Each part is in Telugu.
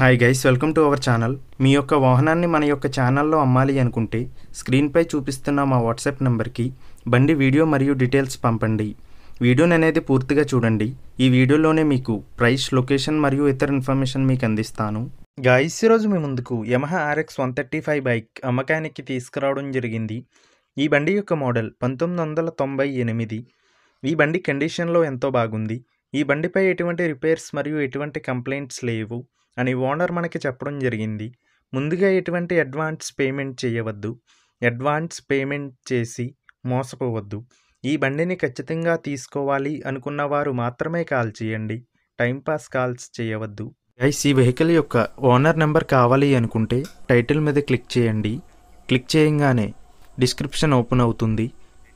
hi guys welcome to our channel మీ యొక్క వాహనాన్ని మన యొక్క ఛానల్లో అమ్మాలి అనుకుంటే స్క్రీన్పై చూపిస్తున్న మా వాట్సాప్ నెంబర్కి బండి వీడియో మరియు డీటెయిల్స్ పంపండి వీడియోని అనేది పూర్తిగా చూడండి ఈ వీడియోలోనే మీకు ప్రైస్ లొకేషన్ మరియు ఇతర ఇన్ఫర్మేషన్ మీకు అందిస్తాను గాయస్ ఈరోజు మీ ముందుకు Yamaha RX one thirty five bike అమ్మకానికి తీసుకురావడం జరిగింది ఈ బండి యొక్క మోడల్ పంతొమ్మిది వందల తొంభై ఎనిమిది ఈ బండి కండిషన్లో ఎంతో బాగుంది ఈ బండిపై ఎటువంటి రిపేర్స్ మరియు ఎటువంటి కంప్లైంట్స్ లేవు అని ఓనర్ మనకి చెప్పడం జరిగింది ముందుగా ఎటువంటి అడ్వాన్స్ పేమెంట్ చేయవద్దు అడ్వాన్స్ పేమెంట్ చేసి మోసపోవద్దు ఈ బండిని ఖచ్చితంగా తీసుకోవాలి అనుకున్న వారు మాత్రమే కాల్ చేయండి టైంపాస్ కాల్స్ చేయవద్దు గైస్ ఈ వెహికల్ యొక్క ఓనర్ నెంబర్ కావాలి అనుకుంటే టైటిల్ మీద క్లిక్ చేయండి క్లిక్ చేయంగానే డిస్క్రిప్షన్ ఓపెన్ అవుతుంది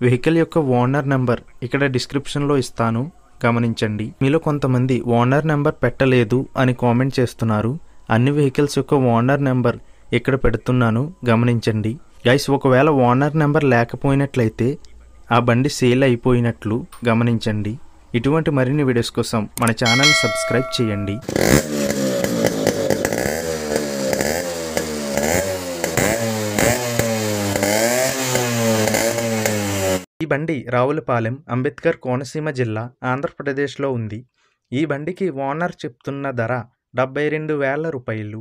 వెహికల్ యొక్క ఓనర్ నెంబర్ ఇక్కడ డిస్క్రిప్షన్లో ఇస్తాను గమనించండి మీలో కొంతమంది ఓనర్ నెంబర్ పెట్టలేదు అని కామెంట్ చేస్తున్నారు అన్ని వెహికల్స్ యొక్క ఓనర్ నెంబర్ ఇక్కడ పెడుతున్నాను గమనించండి గైస్ ఒకవేళ ఓనర్ నెంబర్ లేకపోయినట్లయితే ఆ బండి సేల్ అయిపోయినట్లు గమనించండి ఇటువంటి మరిన్ని వీడియోస్ కోసం మన ఛానల్ సబ్స్క్రైబ్ చేయండి ఈ బండి రావులపాలెం అంబేద్కర్ కోనసీమ జిల్లా ఆంధ్రప్రదేశ్లో ఉంది ఈ బండికి ఓనర్ చెప్తున్న ధర డెబ్బై రెండు వేల రూపాయలు